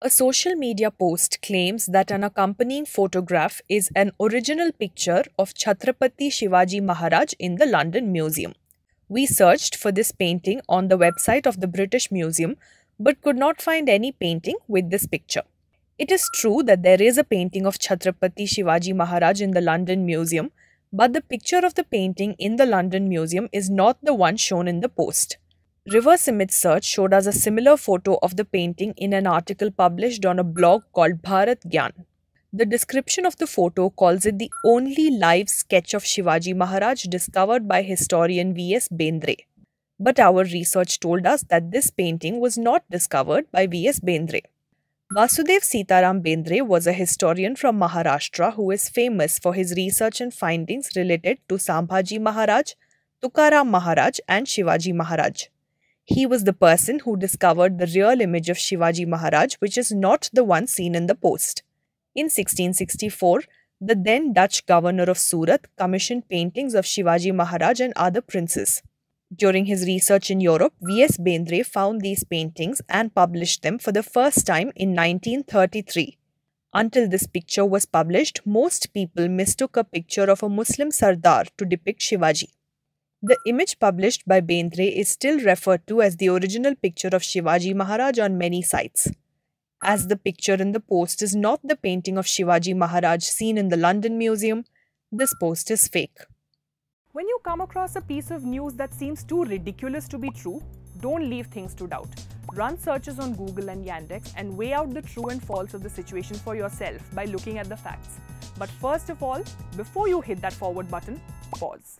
A social media post claims that an accompanying photograph is an original picture of Chhatrapati Shivaji Maharaj in the London Museum. We searched for this painting on the website of the British Museum but could not find any painting with this picture. It is true that there is a painting of Chhatrapati Shivaji Maharaj in the London Museum, but the picture of the painting in the London Museum is not the one shown in the post. Reverse image search showed us a similar photo of the painting in an article published on a blog called Bharat Gyan. The description of the photo calls it the only live sketch of Shivaji Maharaj discovered by historian V.S. Bendre. But our research told us that this painting was not discovered by V.S. Bendre. Vasudev Sitaram Bendre was a historian from Maharashtra who is famous for his research and findings related to Sambhaji Maharaj, Tukaram Maharaj, and Shivaji Maharaj. He was the person who discovered the real image of Shivaji Maharaj, which is not the one seen in the post. In 1664, the then Dutch governor of Surat commissioned paintings of Shivaji Maharaj and other princes. During his research in Europe, V.S. Bendre found these paintings and published them for the first time in 1933. Until this picture was published, most people mistook a picture of a Muslim Sardar to depict Shivaji. The image published by Bendre is still referred to as the original picture of Shivaji Maharaj on many sites. As the picture in the post is not the painting of Shivaji Maharaj seen in the London Museum, this post is fake. When you come across a piece of news that seems too ridiculous to be true, don't leave things to doubt. Run searches on Google and Yandex and weigh out the true and false of the situation for yourself by looking at the facts. But first of all, before you hit that forward button, pause.